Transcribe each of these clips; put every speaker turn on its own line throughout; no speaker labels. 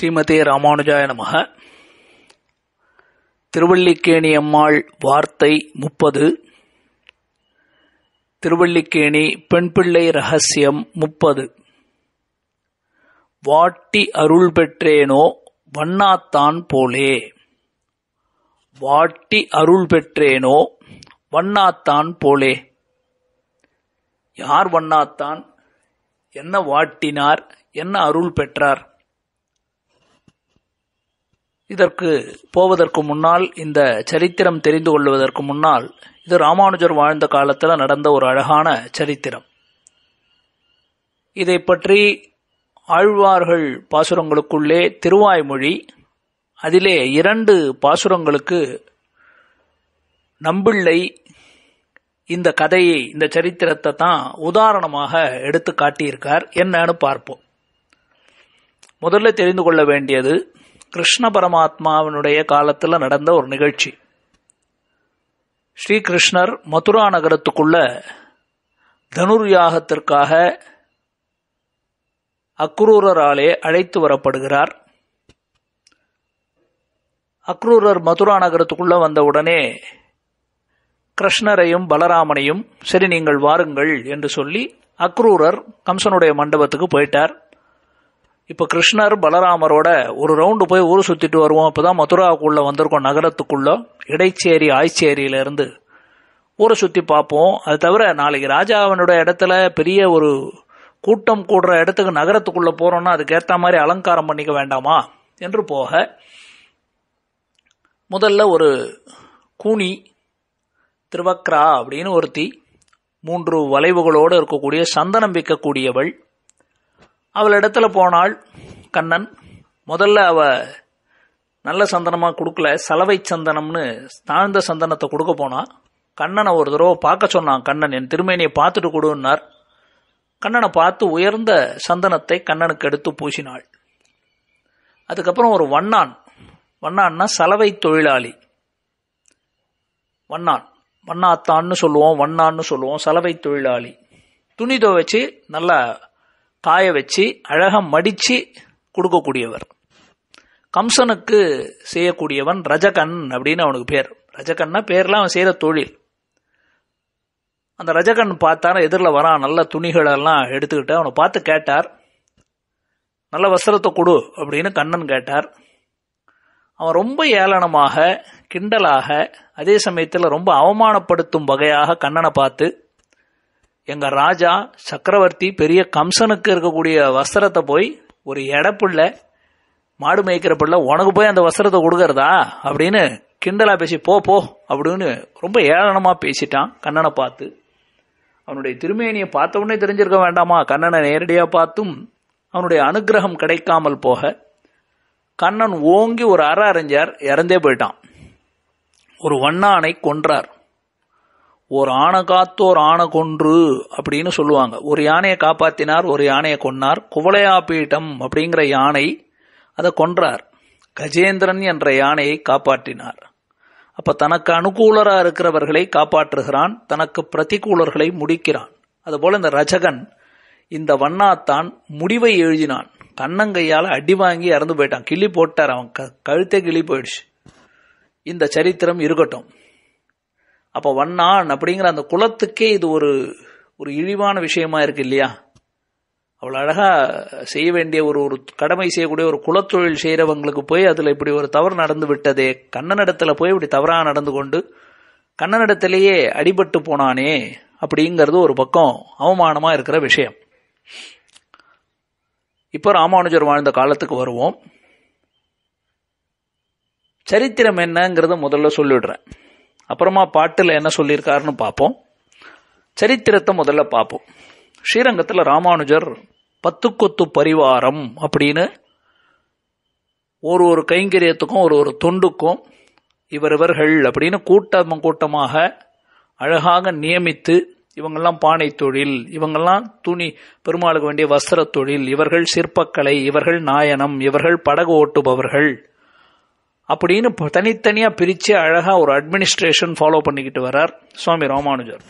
ஸ்ரீமதே ராமானுஜாய நமக திருவள்ளிக்கேணி அம்மாள் வார்த்தை முப்பது திருவள்ளிக்கேணி பெண் பிள்ளை ரகசியம் முப்பது வாட்டி அருள் பெற்றேனோ வண்ணாத்தான் போலே வாட்டி அருள் பெற்றேனோ வண்ணாத்தான் போலே யார் வண்ணாத்தான் என்ன வாட்டினார் என்ன அருள் பெற்றார் இதற்கு போவதற்கு முன்னால் இந்த சரித்திரம் தெரிந்து கொள்வதற்கு முன்னால் இது ராமானுஜர் வாழ்ந்த காலத்தில் நடந்த ஒரு அழகான சரித்திரம் இதை பற்றி ஆழ்வார்கள் பாசுரங்களுக்குள்ளே திருவாய்மொழி அதிலே இரண்டு பாசுரங்களுக்கு நம்பிள்ளை இந்த கதையை இந்த சரித்திரத்தை தான் உதாரணமாக எடுத்து காட்டியிருக்கார் என்னன்னு பார்ப்போம் முதல்ல தெரிந்து கொள்ள வேண்டியது கிருஷ்ண பரமாத்மாவினுடைய காலத்தில் நடந்த ஒரு நிகழ்ச்சி ஸ்ரீகிருஷ்ணர் மதுரா நகரத்துக்குள்ள தனுர்யாகத்திற்காக அக்ரூரராலே அழைத்து வரப்படுகிறார் அக்ரூரர் மதுரா நகரத்துக்குள்ள வந்த உடனே கிருஷ்ணரையும் பலராமனையும் சரி நீங்கள் வாருங்கள் என்று சொல்லி அக்ரூரர் கம்சனுடைய மண்டபத்துக்கு போயிட்டார் இப்போ கிருஷ்ணர் பலராமரோட ஒரு ரவுண்டு போய் ஊர் சுற்றிட்டு வருவோம் இப்போ தான் வந்திருக்கோம் நகரத்துக்குள்ளே இடைச்சேரி ஆய்ச்சேரியிலேருந்து ஊரை சுற்றி பார்ப்போம் அது தவிர நாளைக்கு ராஜாவனோட இடத்துல பெரிய ஒரு கூட்டம் கூடுற இடத்துக்கு நகரத்துக்குள்ளே போறோம்னா அதுக்கேற்ற மாதிரி அலங்காரம் பண்ணிக்க வேண்டாமா என்று போக முதல்ல ஒரு கூனி திருவக்ரா அப்படின்னு ஒருத்தி மூன்று வளைவுகளோடு இருக்கக்கூடிய சந்தனம் விற்கக்கூடியவள் அவள் இடத்துல போனாள் கண்ணன் முதல்ல அவ நல்ல சந்தனமாக கொடுக்கல சலவை சந்தனம்னு தாழ்ந்த சந்தனத்தை கொடுக்க போனா கண்ணனை ஒரு தடவை பார்க்க சொன்னான் கண்ணன் என் திருமேனியை பார்த்துட்டு கொடுன்னார் கண்ணனை பார்த்து உயர்ந்த சந்தனத்தை கண்ணனுக்கு எடுத்து பூசினாள் அதுக்கப்புறம் ஒரு வண்ணான் வண்ணான்னா சலவை தொழிலாளி வண்ணான் வண்ணாத்தான்னு சொல்லுவோம் வண்ணான்னு சொல்லுவோம் சலவை தொழிலாளி துணி துவைச்சு நல்லா காய வச்சு அழகாக மடித்து கொடுக்கக்கூடியவர் கம்சனுக்கு செய்யக்கூடியவன் ரஜகன் அப்படின்னு அவனுக்கு பேர் ரஜகன்னா பேர்லாம் அவன் செய்கிற தொழில் அந்த ரஜகன் பார்த்தான எதிரில் வரான் நல்ல துணிகளெல்லாம் எடுத்துக்கிட்டு அவனை பார்த்து கேட்டார் நல்ல வஸ்திரத்தை கொடு அப்படின்னு கண்ணன் கேட்டார் அவன் ரொம்ப ஏளனமாக கிண்டலாக அதே சமயத்தில் ரொம்ப அவமானப்படுத்தும் வகையாக கண்ணனை பார்த்து எங்க ராஜா சக்கரவர்த்தி பெரிய கம்சனுக்கு இருக்கக்கூடிய வஸ்திரத்தை போய் ஒரு எடப்புள்ள மாடு மேய்க்கிற பிள்ளை உனக்கு போய் அந்த வஸ்திரத்தை கொடுக்கறதா அப்படின்னு கிண்டலா பேசி போ போ அப்படின்னு ரொம்ப ஏளனமா பேசிட்டான் கண்ணனை பார்த்து அவனுடைய திருமேனியை பார்த்த உடனே தெரிஞ்சிருக்க வேண்டாமா கண்ணனை நேரடியாக பார்த்தும் அவனுடைய அனுகிரகம் கிடைக்காமல் போக கண்ணன் ஓங்கி ஒரு அற அறிஞ்சார் இறந்தே போயிட்டான் ஒரு வண்ணானை கொன்றார் ஒரு ஆணை காத்தோர் ஆணை கொன்று அப்படின்னு சொல்லுவாங்க ஒரு யானையை காப்பாத்தினார் ஒரு யானையை கொன்னார் குவளையாபீட்டம் அப்படிங்கிற யானை அதை கொன்றார் கஜேந்திரன் என்ற யானையை காப்பாற்றினார் அப்ப தனக்கு அனுகூலராக இருக்கிறவர்களை காப்பாற்றுகிறான் தனக்கு பிரதிகூலர்களை முடிக்கிறான் அதுபோல இந்த ரஜகன் இந்த வண்ணாத்தான் முடிவை எழுதினான் கண்ணங்கையால் அடி வாங்கி இறந்து போயிட்டான் கிள்ளி போட்டார் அவன் கழுத்தே கிளி போயிடுச்சு இந்த சரித்திரம் இருக்கட்டும் அப்போ வண்ணான் அப்படிங்கிற அந்த குலத்துக்கே இது ஒரு ஒரு இழிவான விஷயமா இருக்கு இல்லையா அவ்வளோ அழகாக செய்ய வேண்டிய ஒரு ஒரு கடமை செய்யக்கூடிய ஒரு குலத்தொழில் செய்கிறவங்களுக்கு போய் அதில் இப்படி ஒரு தவறு நடந்து விட்டதே கண்ணனிடத்தில் போய் இப்படி தவறாக நடந்து கொண்டு கண்ணனிடத்திலேயே அடிபட்டு போனானே அப்படிங்கிறது ஒரு பக்கம் அவமானமாக இருக்கிற விஷயம் இப்போ ராமானுஜர் வாழ்ந்த காலத்துக்கு வருவோம் சரித்திரம் என்னங்கிறத முதல்ல சொல்லிடுறேன் அப்புறமா பாட்டில் என்ன சொல்லியிருக்காருன்னு பார்ப்போம் சரித்திரத்தை முதல்ல பார்ப்போம் ஸ்ரீரங்கத்தில் ராமானுஜர் பத்துக்கொத்து பரிவாரம் அப்படின்னு ஒரு ஒரு கைங்கரியத்துக்கும் ஒரு ஒரு தொண்டுக்கும் இவர் இவர்கள் அப்படின்னு கூட்டம் கூட்டமாக அழகாக நியமித்து இவங்கெல்லாம் பானை தொழில் இவங்கெல்லாம் துணி பெருமாளுக்கு வேண்டிய வஸ்திர தொழில் இவர்கள் சிற்பக்கலை இவர்கள் நாயனம் இவர்கள் படகு ஓட்டுபவர்கள் அப்படின்னு தனித்தனியாக பிரித்து அழகாக ஒரு அட்மினிஸ்ட்ரேஷன் ஃபாலோ பண்ணிக்கிட்டு வரார் சுவாமி ராமானுஜர்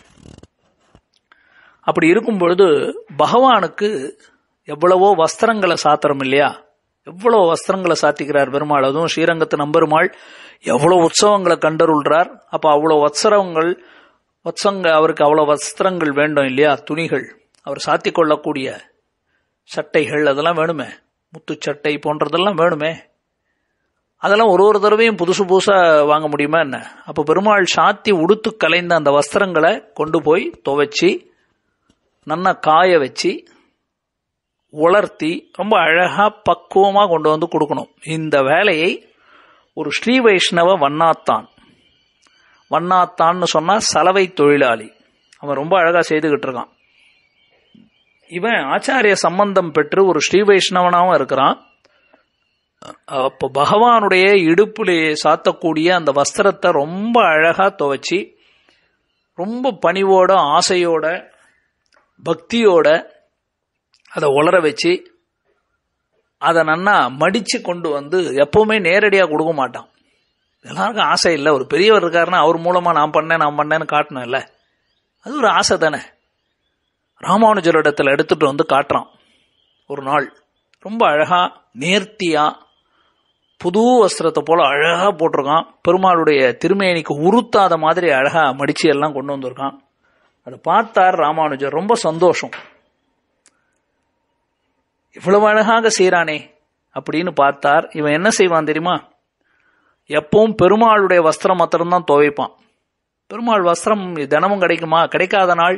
அப்படி இருக்கும் பொழுது பகவானுக்கு எவ்வளவோ வஸ்திரங்களை சாத்திரம் இல்லையா எவ்வளோ வஸ்திரங்களை சாத்திக்கிறார் பெருமாள் அதுவும் ஸ்ரீரங்கத்து நம்பெருமாள் எவ்வளோ உற்சவங்களை கண்டருள்றார் அப்போ அவ்வளோ வத்சரங்கள் வத்சங்க அவருக்கு அவ்வளோ வஸ்திரங்கள் வேண்டும் இல்லையா துணிகள் அவர் சாத்தி கொள்ளக்கூடிய சட்டைகள் அதெல்லாம் வேணுமே முத்து சட்டை போன்றதெல்லாம் வேணுமே அதெல்லாம் ஒரு ஒரு தடவையும் புதுசு புதுசாக வாங்க முடியுமா என்ன அப்போ பெருமாள் சாத்தி உடுத்து கலைந்த அந்த வஸ்திரங்களை கொண்டு போய் துவைச்சி நல்லா காய வச்சு உலர்த்தி ரொம்ப அழகாக பக்குவமாக கொண்டு வந்து கொடுக்கணும் இந்த வேலையை ஒரு ஸ்ரீ வைஷ்ணவ வண்ணாத்தான் வண்ணாத்தான்னு சொன்னால் சலவை தொழிலாளி அவன் ரொம்ப அழகாக செய்துக்கிட்டு இருக்கான் இவன் ஆச்சாரிய சம்பந்தம் பெற்று ஒரு ஸ்ரீ வைஷ்ணவனாகவும் இருக்கிறான் அப்போ பகவானுடைய இடுப்பிலே சாத்தக்கூடிய அந்த வஸ்திரத்தை ரொம்ப அழகாக துவைச்சி ரொம்ப பணிவோட ஆசையோட பக்தியோட அதை உலர வச்சு அதை நன்னா மடித்து கொண்டு வந்து எப்போவுமே நேரடியாக கொடுக்க மாட்டான் எல்லாருக்கும் ஆசை இல்லை ஒரு பெரியவர் இருக்காருன்னா அவர் மூலமாக நான் பண்ணேன் நான் பண்ணேன்னு காட்டணும் இல்லை அது ஒரு ஆசை தானே ராமானுஜரிடத்தில் எடுத்துகிட்டு வந்து காட்டுறான் ஒரு நாள் ரொம்ப அழகாக நேர்த்தியாக புது வஸ்திரத்தை போல அழகா போட்டிருக்கான் பெருமாளுடைய திருமேனிக்கு உருத்தாத மாதிரி அழகா மடிச்சு எல்லாம் கொண்டு வந்திருக்கான் அதை பார்த்தார் ராமானுஜர் ரொம்ப சந்தோஷம் இவ்வளவு அழகாக செய்யறானே அப்படின்னு பார்த்தார் இவன் என்ன செய்வான் தெரியுமா எப்பவும் பெருமாளுடைய வஸ்திரம் மாத்திரம்தான் துவைப்பான் பெருமாள் வஸ்திரம் தினமும் கிடைக்குமா கிடைக்காத நாள்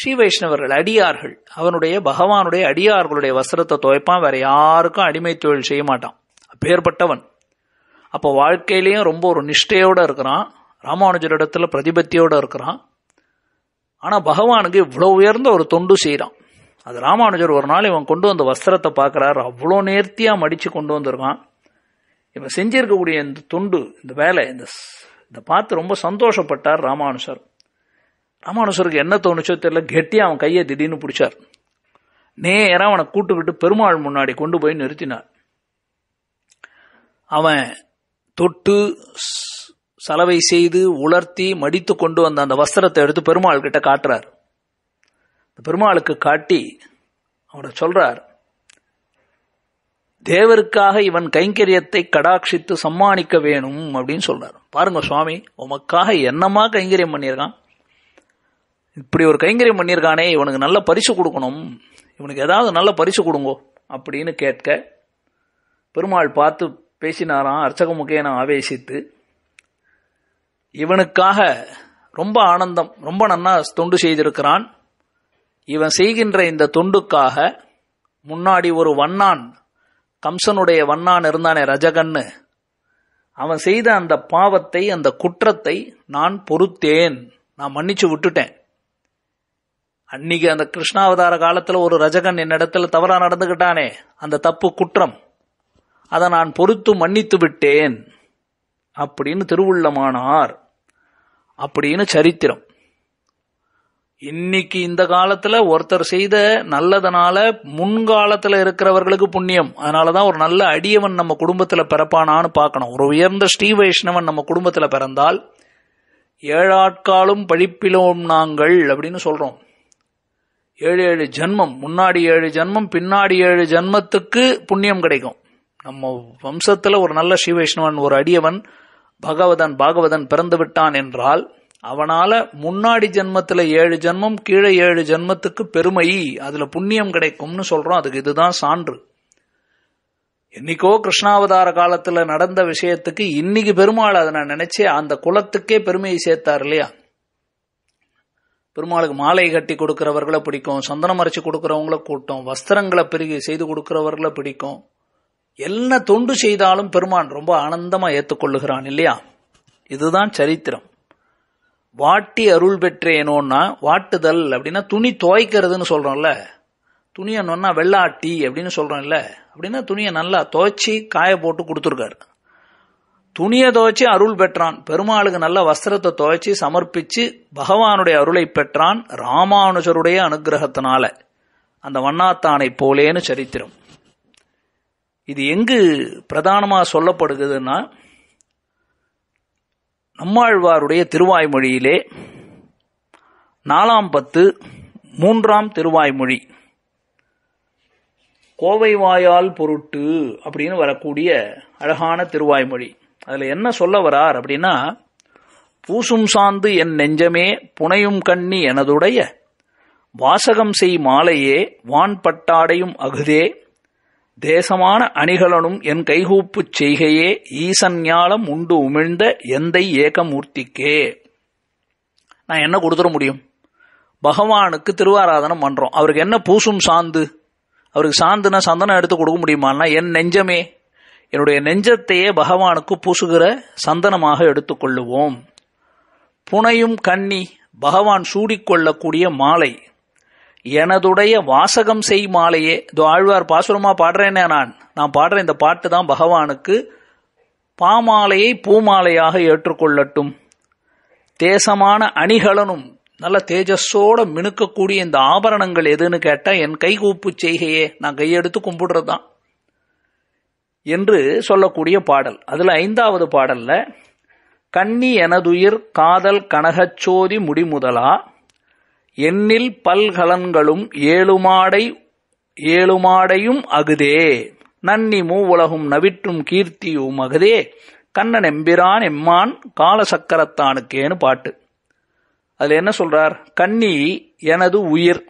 ஸ்ரீ வைஷ்ணவர்கள் அடியார்கள் அவனுடைய பகவானுடைய அடியார்களுடைய வஸ்திரத்தை துவைப்பான் வேற யாருக்கும் அடிமை தொழில் செய்ய மாட்டான் அப்பேற்பட்டவன் அப்போ வாழ்க்கையிலையும் ரொம்ப ஒரு நிஷ்டையோடு இருக்கிறான் ராமானுஜர் இடத்துல பிரதிபத்தியோடு இருக்கிறான் ஆனால் பகவானுக்கு இவ்வளோ உயர்ந்த ஒரு தொண்டு செய்கிறான் அது ராமானுஜர் ஒரு நாள் இவன் கொண்டு வந்த வஸ்திரத்தை பார்க்குறாரு அவ்வளோ நேர்த்தியாக மடித்து கொண்டு வந்திருக்கான் இவன் செஞ்சிருக்கக்கூடிய இந்த தொண்டு இந்த வேலை இந்த இந்த பார்த்து ரொம்ப சந்தோஷப்பட்டார் ராமானுஷர் ராமானுஷருக்கு என்ன தோணுச்சோ தெரியல கெட்டியாக அவன் கையை திடீர்னு பிடிச்சார் நேராக அவனை கூட்டுக்கிட்டு பெருமாள் முன்னாடி கொண்டு போய் நிறுத்தினார் அவன் தொட்டு சலவை செய்து உலர்த்தி மடித்து கொண்டு வந்த அந்த வஸ்திரத்தை எடுத்து பெருமாள் கிட்ட காட்டுறார் பெருமாளுக்கு காட்டி அவனை சொல்றார் தேவருக்காக இவன் கைங்கரியத்தை கடாட்சித்து சம்மானிக்க வேணும் அப்படின்னு சொல்றார் பாருங்க சுவாமி உமக்காக என்னமா கைங்கரியம் பண்ணியிருக்கான் இப்படி ஒரு கைங்கரியம் பண்ணியிருக்கானே இவனுக்கு நல்ல பரிசு கொடுக்கணும் இவனுக்கு ஏதாவது நல்ல பரிசு கொடுங்கோ அப்படின்னு கேட்க பெருமாள் பார்த்து பேசினாராம் அர்ச்சக முகேன ஆவேசித்து இவனுக்காக ரொம்ப ஆனந்தம் ரொம்ப நன்னா தொண்டு செய்திருக்கிறான் இவன் செய்கின்ற இந்த தொண்டுக்காக முன்னாடி ஒரு வண்ணான் கம்சனுடைய வண்ணான் இருந்தானே ரஜகன்னு அவன் செய்த அந்த பாவத்தை அந்த குற்றத்தை நான் பொறுத்தேன் நான் மன்னிச்சு விட்டுட்டேன் அன்னைக்கு அந்த கிருஷ்ணாவதார காலத்துல ஒரு ரஜகன் என்னிடத்துல தவறா நடந்துகிட்டானே அந்த தப்பு குற்றம் அதை நான் பொறுத்து மன்னித்து விட்டேன் அப்படின்னு திருவுள்ளமானார் அப்படின்னு சரித்திரம் இன்னைக்கு இந்த காலத்துல ஒருத்தர் செய்த நல்லதனால முன்காலத்துல இருக்கிறவர்களுக்கு புண்ணியம் அதனாலதான் ஒரு நல்ல அடியவன் நம்ம குடும்பத்துல பிறப்பானான்னு பார்க்கணும் ஒரு உயர்ந்த ஸ்ரீ வைஷ்ணவன் நம்ம குடும்பத்துல பிறந்தால் ஏழாட்காலும் பழிப்பிலோம் நாங்கள் அப்படின்னு சொல்றோம் ஏழு ஏழு ஜென்மம் முன்னாடி ஏழு ஜென்மம் பின்னாடி ஏழு ஜென்மத்துக்கு புண்ணியம் கிடைக்கும் நம்ம வம்சத்துல ஒரு நல்ல ஸ்ரீவைஷ்ணவன் ஒரு அடியவன் பகவதன் பாகவதன் பிறந்து விட்டான் என்றால் அவனால முன்னாடி ஜென்மத்துல ஏழு ஜென்மம் கீழே ஏழு ஜென்மத்துக்கு பெருமை அதுல புண்ணியம் கிடைக்கும்னு சொல்றோம் அதுக்கு இதுதான் சான்று என்னைக்கோ கிருஷ்ணாவதார காலத்துல நடந்த விஷயத்துக்கு இன்னைக்கு பெருமாள் அதை நான் நினைச்சே அந்த குலத்துக்கே பெருமையை சேர்த்தார் இல்லையா பெருமாளுக்கு மாலை கட்டி கொடுக்கிறவர்களை பிடிக்கும் சந்தனம் அரைச்சி கொடுக்கறவங்கள கூட்டம் வஸ்திரங்களை பெருகி செய்து கொடுக்கிறவர்களை பிடிக்கும் என்ன தொண்டு செய்தாலும் பெருமான் ரொம்ப ஆனந்தமா ஏற்றுக்கொள்ளுகிறான் இல்லையா இதுதான் சரித்திரம் வாட்டி அருள் பெற்றேனோன்னா வாட்டுதல் அப்படின்னா துணி துவைக்கிறதுன்னு சொல்றோம்ல துணியணும்னா வெள்ளாட்டி அப்படின்னு இல்ல அப்படின்னா துணியை நல்லா துவைச்சி காய போட்டு கொடுத்துருக்காரு துணியை துவைச்சி அருள் பெற்றான் பெருமாளுக்கு நல்ல வஸ்திரத்தை துவைச்சி சமர்ப்பிச்சு பகவானுடைய அருளை பெற்றான் ராமானுஜருடைய அனுகிரகத்தினால அந்த வண்ணாத்தானை போலேன்னு சரித்திரம் இது எங்கு பிரதானமாக சொல்லப்படுகிறதுன்னா நம்மாழ்வாருடைய திருவாய்மொழியிலே நாலாம் பத்து மூன்றாம் திருவாய்மொழி கோவை வாயால் பொருட்டு அப்படின்னு வரக்கூடிய அழகான திருவாய்மொழி அதில் என்ன சொல்ல வரார் அப்படின்னா பூசும் சாந்து என் நெஞ்சமே புனையும் கண்ணி எனதுடைய வாசகம் செய் மாலையே வான் பட்டாடையும் அகுதே தேசமான அணிகலனும் என் கைகூப்புச் செய்கையே ஈசன் ஞாலம் உண்டு உமிழ்ந்த எந்தை ஏகமூர்த்திக்கே நான் என்ன கொடுத்துட முடியும் பகவானுக்கு திருவாராதனம் பண்றோம் அவருக்கு என்ன பூசும் சாந்து அவருக்கு சாந்துனா சந்தனம் எடுத்து கொடுக்க முடியுமான்னா என் நெஞ்சமே என்னுடைய நெஞ்சத்தையே பகவானுக்கு பூசுகிற சந்தனமாக எடுத்துக்கொள்ளுவோம் புனையும் கண்ணி பகவான் சூடிக்கொள்ளக்கூடிய மாலை எனதுடைய வாசகம் செய் மாலையே இதோ ஆழ்வார் பாசுரமா பாடுறேனே நான் நான் பாடுற இந்த பாட்டு தான் பகவானுக்கு பாமாலையை பூமாலையாக ஏற்றுக்கொள்ளட்டும் தேசமான அணிகலனும் நல்ல தேஜஸோட மினுக்கக்கூடிய இந்த ஆபரணங்கள் எதுன்னு கேட்டால் என் கைகூப்பு செய்கையே நான் கையெடுத்து கும்பிடுறது தான் என்று சொல்லக்கூடிய பாடல் அதில் ஐந்தாவது பாடலில் கன்னி எனதுயிர் காதல் கனகச்சோதி முடிமுதலா என்னில் பல்கலன்களும் ஏழுமாடை ஏழுமாடையும் அகுதே நன்னி மூவுலகும் நவிற்றும் கீர்த்தியும் அகுதே கண்ணன் எம்பிரான் எம்மான் காலசக்கரத்தானுக்கேனு பாட்டு அதில் என்ன சொல்றார் கண்ணி எனது உயிர்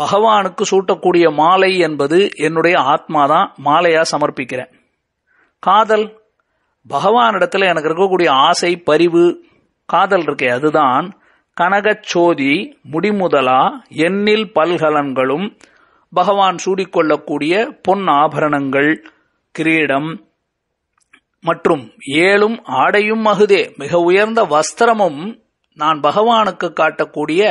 பகவானுக்கு சூட்டக்கூடிய மாலை என்பது என்னுடைய ஆத்மாதான் மாலையா சமர்ப்பிக்கிறேன் காதல் பகவானிடத்துல எனக்கு இருக்கக்கூடிய ஆசை பரிவு காதல் இருக்கே அதுதான் கனகச்சோதி முடிமுதலா எண்ணில் பல்கலன்களும் பகவான் சூடிக்கொள்ளக்கூடிய பொன் ஆபரணங்கள் கிரீடம் மற்றும் ஏழும் ஆடையும் மகுதே மிக உயர்ந்த வஸ்திரமும் நான் பகவானுக்கு காட்டக்கூடிய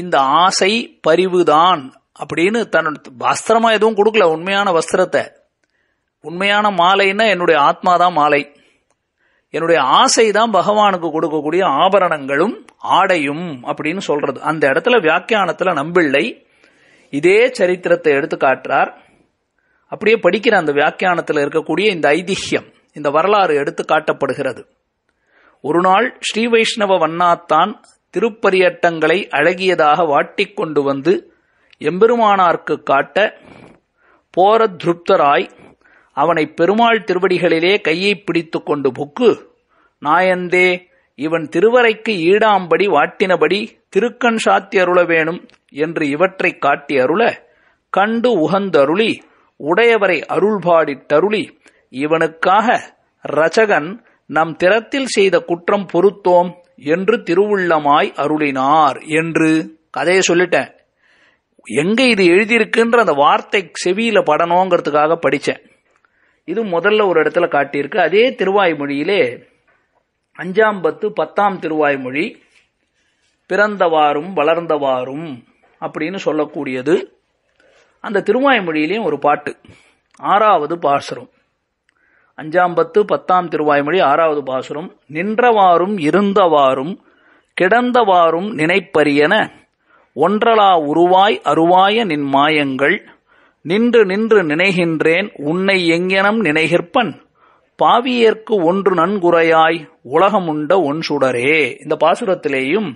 இந்த ஆசை பரிவுதான் அப்படின்னு தன்னோட வஸ்திரமா எதுவும் கொடுக்கல உண்மையான வஸ்திரத்தை உண்மையான மாலைன்னா என்னுடைய ஆத்மாதான் மாலை என்னுடைய ஆசை தான் பகவானுக்கு கொடுக்கக்கூடிய ஆபரணங்களும் ஆடையும் அப்படின்னு சொல்றது அந்த இடத்துல வியாக்கியானத்துல நம்பிள்ளை இதே சரித்திரத்தை எடுத்து காட்டுறார் அப்படியே படிக்கிற அந்த வியாக்கியானத்தில் இருக்கக்கூடிய இந்த ஐதிஹ்யம் இந்த வரலாறு எடுத்து காட்டப்படுகிறது ஒரு நாள் ஸ்ரீ வைஷ்ணவ வண்ணாத்தான் திருப்பரியட்டங்களை அழகியதாக வாட்டிக்கொண்டு வந்து எம்பெருமானார்க்கு காட்ட போரத்ருப்தராய் திருப்தராய் அவனை பெருமாள் திருவடிகளிலே கையை பிடித்துக் கொண்டு புக்கு நாயந்தே இவன் திருவரைக்கு ஈடாம்படி வாட்டினபடி திருக்கண் சாத்தி அருள வேணும் என்று இவற்றை காட்டி அருள கண்டு உகந்தருளி உடையவரை அருள்பாடிட்டருளி இவனுக்காக ரச்சகன் நம் திறத்தில் செய்த குற்றம் பொறுத்தோம் என்று திருவுள்ளமாய் அருளினார் என்று கதையை சொல்லிட்டேன் எங்க இது எழுதியிருக்குன்ற அந்த வார்த்தை செவியில படணுங்கிறதுக்காக படித்தேன் இது முதல்ல ஒரு இடத்துல காட்டியிருக்கு அதே திருவாய்மொழியிலே அஞ்சாம் பத்து பத்தாம் திருவாய்மொழி பிறந்தவாறும் வளர்ந்தவாறும் அப்படின்னு சொல்லக்கூடியது அந்த திருவாய்மொழியிலையும் ஒரு பாட்டு ஆறாவது பாசுரம் அஞ்சாம் பத்து பத்தாம் திருவாய்மொழி ஆறாவது பாசுரம் நின்றவாறும் இருந்தவாறும் கிடந்தவாறும் நினைப்பரியன ஒன்றலா உருவாய் அருவாய நின் மாயங்கள் நின்று நின்று நினைகின்றேன் உன்னை எங்கெனம் நினைகிற்பன் பாவியர்க்கு ஒன்று நன்குறையாய் உலகமுண்ட சுடரே இந்த பாசுரத்திலேயும்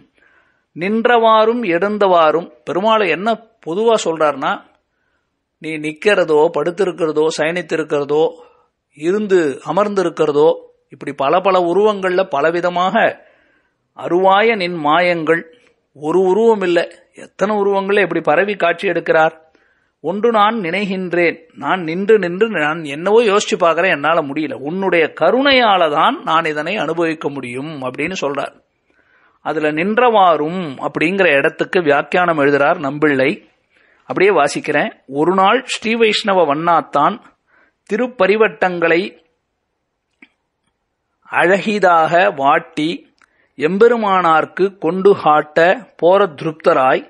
நின்றவாறும் எழுந்தவாறும் பெருமாளை என்ன பொதுவாக சொல்றார்னா நீ நிற்கிறதோ படுத்திருக்கிறதோ சயனித்திருக்கிறதோ இருந்து அமர்ந்திருக்கிறதோ இப்படி பல பல உருவங்களில் பலவிதமாக அருவாய நின் மாயங்கள் ஒரு உருவம் இல்லை எத்தனை உருவங்களை இப்படி பரவி காட்சி எடுக்கிறார் ஒன்று நான் நினைகின்றேன் நான் நின்று நின்று நான் என்னவோ யோசிச்சு பார்க்கறேன் என்னால் முடியல உன்னுடைய கருணையால தான் நான் இதனை அனுபவிக்க முடியும் அப்படின்னு சொல்றார் அதுல நின்றவாறும் அப்படிங்கிற இடத்துக்கு வியாக்கியானம் எழுதுறார் நம்பிள்ளை அப்படியே வாசிக்கிறேன் ஒரு நாள் ஸ்ரீ வைஷ்ணவ வண்ணாத்தான் திருப்பரிவட்டங்களை அழகிதாக வாட்டி எம்பெருமானார்க்கு கொண்டு காட்ட போர திருப்தராய்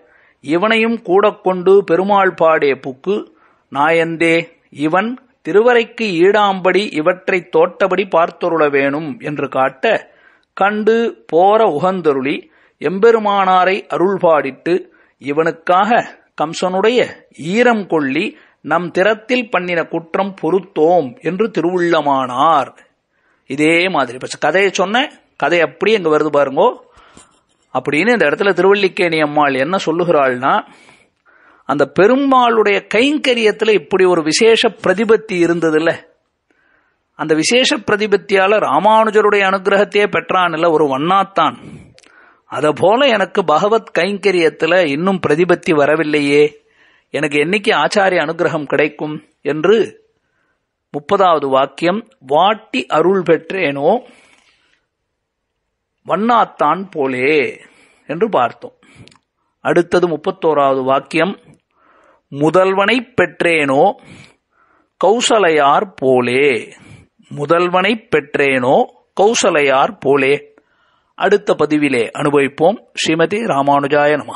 இவனையும் கூட கொண்டு பெருமாள் பாடே புக்கு நாயந்தே இவன் திருவரைக்கு ஈடாம்படி இவற்றைத் தோட்டபடி பார்த்தொருள வேணும் என்று காட்ட கண்டு போற உகந்தருளி எம்பெருமானாரை அருள்பாடிட்டு இவனுக்காக கம்சனுடைய ஈரம் கொள்ளி நம் திறத்தில் பண்ணின குற்றம் பொறுத்தோம் என்று திருவுள்ளமானார் இதே மாதிரி கதையை சொன்ன கதை அப்படியே இங்கே வருது பாருங்கோ அப்படின்னு இந்த இடத்துல திருவள்ளிக்கேணி அம்மாள் என்ன சொல்லுகிறாள்னா அந்த பெருமாளுடைய கைங்கரியத்தில் இப்படி ஒரு விசேஷ பிரதிபத்தி இருந்ததில்ல அந்த விசேஷ பிரதிபத்தியால ராமானுஜருடைய அனுகிரகத்தையே பெற்றான் இல்ல ஒரு வண்ணாத்தான் போல எனக்கு பகவத் கைங்கரியத்துல இன்னும் பிரதிபத்தி வரவில்லையே எனக்கு என்னைக்கு ஆச்சாரிய அனுகிரகம் கிடைக்கும் என்று முப்பதாவது வாக்கியம் வாட்டி அருள் பெற்றேனோ வண்ணாத்தான் போலே என்று பார்த்தோம் அடுத்தது முப்பத்தோராவது வாக்கியம் முதல்வனை பெற்றேனோ கௌசலையார் போலே முதல்வனை பெற்றேனோ கௌசலையார் போலே அடுத்த பதிவிலே அனுபவிப்போம் ஸ்ரீமதி ராமானுஜாய நம